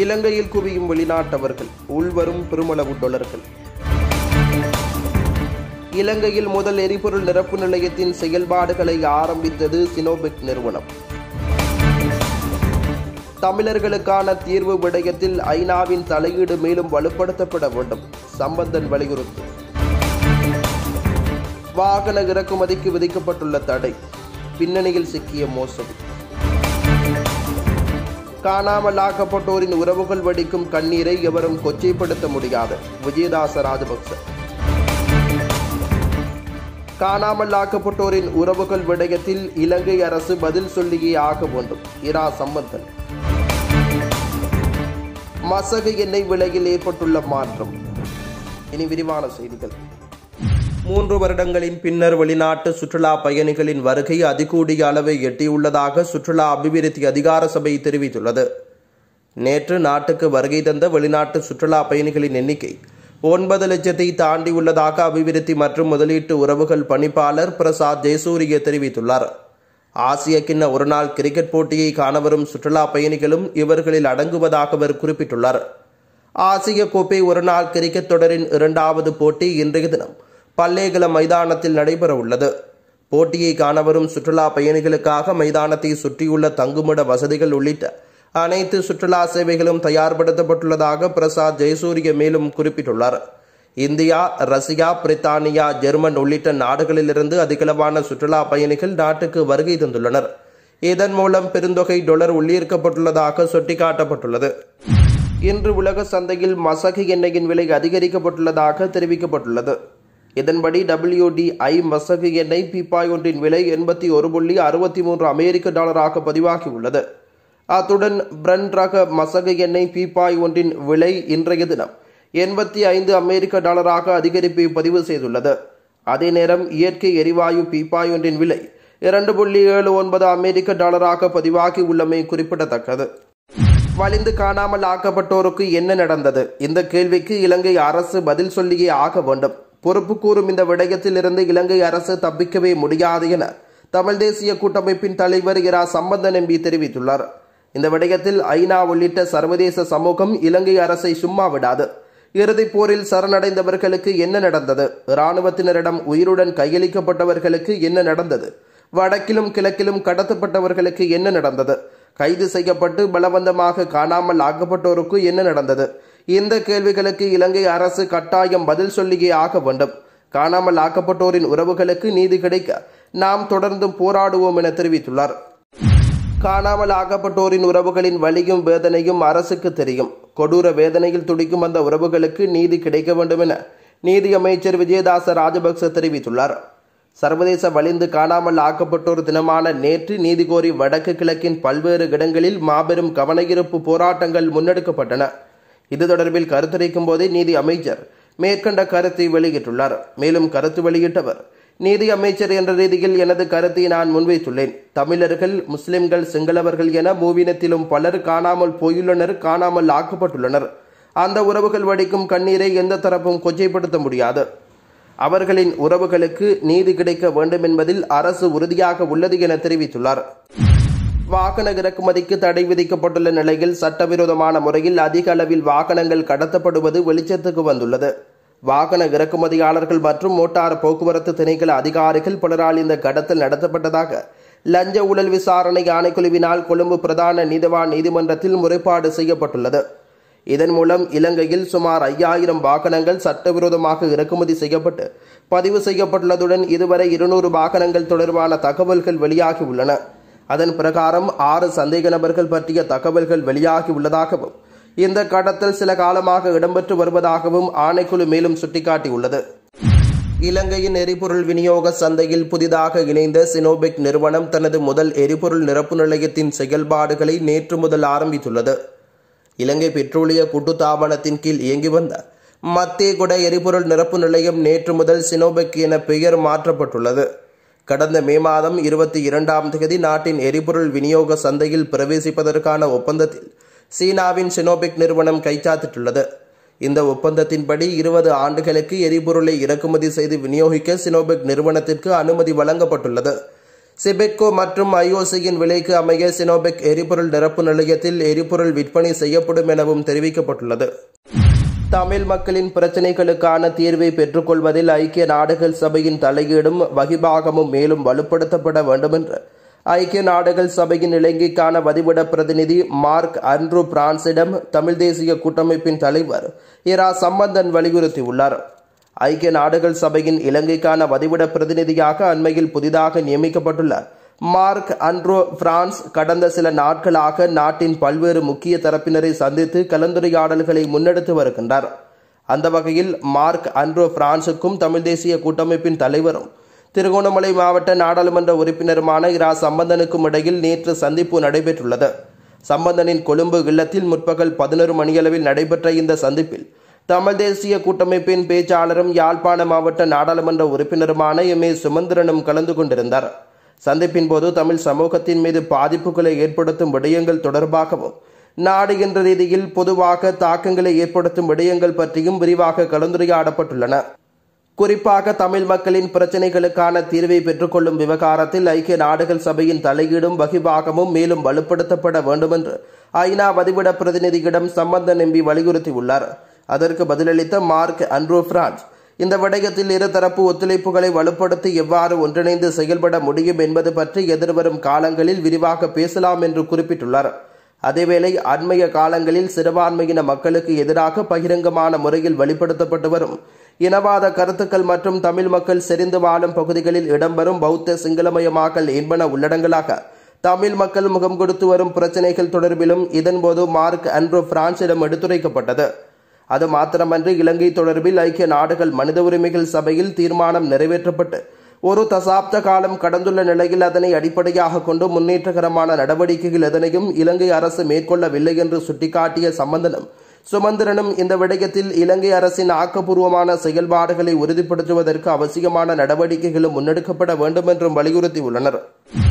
இலங்கையில் குவியும் வெளிநாட்டவர்கள் உள்வரும் பெருமளவு டொலர்கள் இலங்கையில் முதல் எரிபொருள் நிரப்பு நிலையத்தின் செயல்பாடுகளை ஆரம்பித்தது சினோபெக் நிறுவனம் தமிழர்களுக்கான தீர்வு விடயத்தில் ஐநாவின் தலையீடு மேலும் வலுப்படுத்தப்பட வேண்டும் சம்பந்தன் வலியுறுத்து வாகன இறக்குமதிக்கு விதிக்கப்பட்டுள்ள தடை பின்னணியில் சிக்கிய மோசடி காணாமலாக்கப்பட்டோரின் உறவுகள் வடிக்கும் கண்ணீரை எவரும் கொச்சைப்படுத்த முடியாது விஜயதாச ராஜபக்ச காணாமலாக்கப்பட்டோரின் உறவுகள் விடயத்தில் இலங்கை அரசு பதில் சொல்லியே ஆக வேண்டும் இரா சம்பந்தன் மசகு எண்ணெய் விலையில் ஏற்பட்டுள்ள மாற்றம் இனி விரிவான செய்திகள் மூன்று வருடங்களின் பின்னர் வெளிநாட்டு சுற்றுலா பயணிகளின் வருகை அதிகூடிய அளவை எட்டியுள்ளதாக சுற்றுலா அபிவிருத்தி அதிகார சபை தெரிவித்துள்ளது நேற்று நாட்டுக்கு வருகை தந்த வெளிநாட்டு சுற்றுலா பயணிகளின் எண்ணிக்கை ஒன்பது லட்சத்தை தாண்டியுள்ளதாக அபிவிருத்தி மற்றும் முதலீட்டு உறவுகள் பணிப்பாளர் பிரசாத் ஜெயசூரிய தெரிவித்துள்ளார் ஆசிய கிண்ண ஒருநாள் கிரிக்கெட் போட்டியை காணவரும் சுற்றுலா பயணிகளும் இவர்களில் அடங்குவதாக அவர் குறிப்பிட்டுள்ளார் ஆசிய கோப்பை ஒருநாள் கிரிக்கெட் தொடரின் இரண்டாவது போட்டி இன்றைய தினம் பல்லேகல மைதானத்தில் நடைபெற உள்ளது போட்டியை காணவரும் சுற்றுலா பயணிகளுக்காக மைதானத்தை சுற்றியுள்ள தங்குமிட வசதிகள் உள்ளிட்ட அனைத்து சுற்றுலா சேவைகளும் தயார்படுத்தப்பட்டுள்ளதாக பிரசாத் ஜெயசூரிய மேலும் குறிப்பிட்டுள்ளார் இந்தியா ரஷ்யா பிரித்தானியா ஜெர்மன் உள்ளிட்ட நாடுகளிலிருந்து அதிகளவான சுற்றுலா பயணிகள் நாட்டுக்கு வருகை தந்துள்ளனர் இதன் மூலம் பெருந்தொகை டொலர் உள்ளீர்க்கப்பட்டுள்ளதாக சுட்டிக்காட்டப்பட்டுள்ளது இன்று உலக சந்தையில் மசகு எண்ணெயின் விலை அதிகரிக்கப்பட்டுள்ளதாக தெரிவிக்கப்பட்டுள்ளது இதன்படி டபிள்யூடிஐ மசகு எண்ணெய் பீப்பாய் ஒன்றின் விலை எண்பத்தி ஒரு புள்ளி அறுபத்தி மூன்று அமெரிக்க டாலராக பதிவாகியுள்ளது அத்துடன் பிரண்ட் ரக மசகு எண்ணெய் பீப்பாய் ஒன்றின் விலை இன்றைய தினம் எண்பத்தி ஐந்து அமெரிக்க டாலராக அதிகரிப்பை பதிவு செய்துள்ளது அதே நேரம் இயற்கை எரிவாயு பீப்பாய் ஒன்றின் விலை இரண்டு புள்ளி ஏழு ஒன்பது அமெரிக்க டாலராக பதிவாகி உள்ளமை குறிப்பிடத்தக்கது வலிந்து காணாமல் ஆக்கப்பட்டோருக்கு என்ன நடந்தது இந்த கேள்விக்கு இலங்கை அரசு பதில் சொல்லியே ஆக வேண்டும் பொறுப்பு கூறும் இந்த இருந்து இலங்கை அரசு தப்பிக்கவே முடியாது என தமிழ் தேசிய கூட்டமைப்பின் தலைவர் இரா சம்பந்தன் எம்பி தெரிவித்துள்ளார் இந்த விடயத்தில் ஐநா உள்ளிட்ட சர்வதேச சமூகம் இலங்கை அரசை சும்மா விடாது இறுதிப் போரில் சரணடைந்தவர்களுக்கு என்ன நடந்தது இராணுவத்தினரிடம் உயிருடன் கையளிக்கப்பட்டவர்களுக்கு என்ன நடந்தது வடக்கிலும் கிழக்கிலும் கடத்தப்பட்டவர்களுக்கு என்ன நடந்தது கைது செய்யப்பட்டு பலவந்தமாக காணாமல் ஆக்கப்பட்டோருக்கு என்ன நடந்தது இந்த கேள்விகளுக்கு இலங்கை அரசு கட்டாயம் பதில் சொல்லியே ஆக வேண்டும் காணாமல் ஆக்கப்பட்டோரின் உறவுகளுக்கு நீதி கிடைக்க நாம் தொடர்ந்தும் போராடுவோம் என தெரிவித்துள்ளார் காணாமல் ஆக்கப்பட்டோரின் உறவுகளின் வலியும் வேதனையும் அரசுக்கு தெரியும் கொடூர வேதனையில் துடிக்கும் அந்த உறவுகளுக்கு நீதி கிடைக்க வேண்டும் என நீதி அமைச்சர் விஜயதாச ராஜபக்ச தெரிவித்துள்ளார் சர்வதேச வலிந்து காணாமல் ஆக்கப்பட்டோர் தினமான நேற்று நீதி கோரி வடக்கு கிழக்கின் பல்வேறு இடங்களில் மாபெரும் கவனயிருப்பு போராட்டங்கள் முன்னெடுக்கப்பட்டன இது தொடர்பில் கருத்தரிக்கும் போதே நீதி அமைச்சர் மேற்கண்ட கருத்தை வெளியிட்டுள்ளார் மேலும் கருத்து வெளியிட்டவர் நீதி அமைச்சர் என்ற ரீதியில் எனது கருத்தை நான் முன்வைத்துள்ளேன் தமிழர்கள் முஸ்லிம்கள் சிங்களவர்கள் என மூவினத்திலும் பலர் காணாமல் போயுள்ளனர் காணாமல் ஆக்கப்பட்டுள்ளனர் அந்த உறவுகள் வடிக்கும் கண்ணீரை எந்த தரப்பும் கொச்சைப்படுத்த முடியாது அவர்களின் உறவுகளுக்கு நீதி கிடைக்க வேண்டும் என்பதில் அரசு உறுதியாக உள்ளது என தெரிவித்துள்ளார் வாகன இறக்குமதிக்கு தடை விதிக்கப்பட்டுள்ள நிலையில் சட்டவிரோதமான முறையில் அதிக அளவில் வாகனங்கள் கடத்தப்படுவது வெளிச்சத்துக்கு வந்துள்ளது வாகன இறக்குமதியாளர்கள் மற்றும் மோட்டார் போக்குவரத்து திணைக்கள அதிகாரிகள் பலரால் இந்த கடத்தல் நடத்தப்பட்டதாக லஞ்ச ஊழல் விசாரணை ஆணைக்குழுவினால் கொழும்பு பிரதான நீதவான் நீதிமன்றத்தில் முறைப்பாடு செய்யப்பட்டுள்ளது இதன் மூலம் இலங்கையில் சுமார் ஐயாயிரம் வாகனங்கள் சட்டவிரோதமாக இறக்குமதி செய்யப்பட்டு பதிவு செய்யப்பட்டுள்ளதுடன் இதுவரை இருநூறு வாகனங்கள் தொடர்பான தகவல்கள் வெளியாகியுள்ளன அதன் பிரகாரம் ஆறு சந்தேக நபர்கள் பற்றிய தகவல்கள் வெளியாகி உள்ளதாகவும் இந்த கடத்தல் சில காலமாக இடம்பெற்று வருவதாகவும் ஆணைக்குழு மேலும் சுட்டிக்காட்டியுள்ளது இலங்கையின் எரிபொருள் விநியோக சந்தையில் புதிதாக இணைந்த சினோபெக் நிறுவனம் தனது முதல் எரிபொருள் நிரப்பு நிலையத்தின் செயல்பாடுகளை நேற்று முதல் ஆரம்பித்துள்ளது இலங்கை பெட்ரோலிய கூட்டுத்தாபனத்தின் கீழ் இயங்கி வந்த மத்திய குட எரிபொருள் நிரப்பு நிலையம் நேற்று முதல் சினோபெக் என பெயர் மாற்றப்பட்டுள்ளது கடந்த மே மாதம் இருபத்தி இரண்டாம் தேதி நாட்டின் எரிபொருள் விநியோக சந்தையில் பிரவேசிப்பதற்கான ஒப்பந்தத்தில் சீனாவின் சினோபிக் நிறுவனம் கைச்சாத்திட்டுள்ளது இந்த ஒப்பந்தத்தின்படி இருபது ஆண்டுகளுக்கு எரிபொருளை இறக்குமதி செய்து விநியோகிக்க சினோபிக் நிறுவனத்திற்கு அனுமதி வழங்கப்பட்டுள்ளது சிபெக்கோ மற்றும் ஐஓசியின் விலைக்கு அமைய சினோபெக் எரிபொருள் நிரப்பு நிலையத்தில் எரிபொருள் விற்பனை செய்யப்படும் எனவும் தெரிவிக்கப்பட்டுள்ளது தமிழ் மக்களின் பிரச்சினைகளுக்கான தீர்வை பெற்றுக்கொள்வதில் ஐக்கிய நாடுகள் சபையின் தலையீடும் வகிபாகமும் மேலும் வலுப்படுத்தப்பட வேண்டும் என்று ஐக்கிய நாடுகள் சபையின் இலங்கைக்கான வதிவிட பிரதிநிதி மார்க் அன்ட்ரூ பிரான்சிடம் தமிழ் தேசிய கூட்டமைப்பின் தலைவர் இரா சம்பந்தன் வலியுறுத்தியுள்ளார் ஐக்கிய நாடுகள் சபையின் இலங்கைக்கான வதிவிட பிரதிநிதியாக அண்மையில் புதிதாக நியமிக்கப்பட்டுள்ள மார்க் அண்ட்ரோ பிரான்ஸ் கடந்த சில நாட்களாக நாட்டின் பல்வேறு முக்கிய தரப்பினரை சந்தித்து கலந்துரையாடல்களை முன்னெடுத்து வருகின்றார் அந்த வகையில் மார்க் அண்ட்ரோ பிரான்சுக்கும் தமிழ் தேசிய கூட்டமைப்பின் தலைவரும் திருகோணமலை மாவட்ட நாடாளுமன்ற உறுப்பினருமான இரா சம்பந்தனுக்கும் இடையில் நேற்று சந்திப்பு நடைபெற்றுள்ளது சம்பந்தனின் கொழும்பு இல்லத்தில் முற்பகல் பதினொரு மணியளவில் நடைபெற்ற இந்த சந்திப்பில் தமிழ் தேசிய கூட்டமைப்பின் பேச்சாளரும் யாழ்ப்பாண மாவட்ட நாடாளுமன்ற உறுப்பினருமான எம் ஏ சுமந்திரனும் கலந்து கொண்டிருந்தார் சந்திப்பின் போது தமிழ் சமூகத்தின் மீது பாதிப்புகளை ஏற்படுத்தும் விடயங்கள் தொடர்பாகவும் நாடு என்ற ரீதியில் பொதுவாக தாக்கங்களை ஏற்படுத்தும் விடயங்கள் பற்றியும் விரிவாக கலந்துரையாடப்பட்டுள்ளன குறிப்பாக தமிழ் மக்களின் பிரச்சினைகளுக்கான தீர்வை பெற்றுக்கொள்ளும் விவகாரத்தில் ஐக்கிய நாடுகள் சபையின் தலையீடும் வகிபாகமும் மேலும் வலுப்படுத்தப்பட வேண்டுமென்று ஐநா பதிவிட பிரதிநிதியிடம் சம்பந்த நம்பி வலியுறுத்தியுள்ளார் அதற்கு பதிலளித்த மார்க் அன்ட்ரூ பிரான்ஸ் இந்த விடயத்தில் இருதரப்பு ஒத்துழைப்புகளை வலுப்படுத்தி எவ்வாறு ஒன்றிணைந்து செயல்பட முடியும் என்பது பற்றி எதிர்வரும் காலங்களில் விரிவாக பேசலாம் என்று குறிப்பிட்டுள்ளார் அதேவேளை அண்மைய காலங்களில் சிறுபான்மையின மக்களுக்கு எதிராக பகிரங்கமான முறையில் வெளிப்படுத்தப்பட்டு வரும் இனவாத கருத்துக்கள் மற்றும் தமிழ் மக்கள் செறிந்து வாழும் பகுதிகளில் இடம்பெறும் பௌத்த சிங்களமயமாக்கல் என்பன உள்ளடங்களாக தமிழ் மக்கள் முகம் கொடுத்து வரும் பிரச்சினைகள் தொடர்பிலும் இதன்போது மார்க் அன்ரோ பிரான்சிடம் எடுத்துரைக்கப்பட்டது அது மாத்திரமன்றி இலங்கை தொடர்பில் ஐக்கிய நாடுகள் மனித உரிமைகள் சபையில் தீர்மானம் நிறைவேற்றப்பட்டு ஒரு தசாப்த காலம் கடந்துள்ள நிலையில் அதனை அடிப்படையாக கொண்டு முன்னேற்றகரமான நடவடிக்கைகள் எதனையும் இலங்கை அரசு மேற்கொள்ளவில்லை என்று சுட்டிக்காட்டிய சம்பந்தனும் சுமந்திரனும் இந்த விடயத்தில் இலங்கை அரசின் ஆக்கப்பூர்வமான செயல்பாடுகளை உறுதிப்படுத்துவதற்கு அவசியமான நடவடிக்கைகளும் முன்னெடுக்கப்பட வேண்டும் என்றும் வலியுறுத்தியுள்ளனா்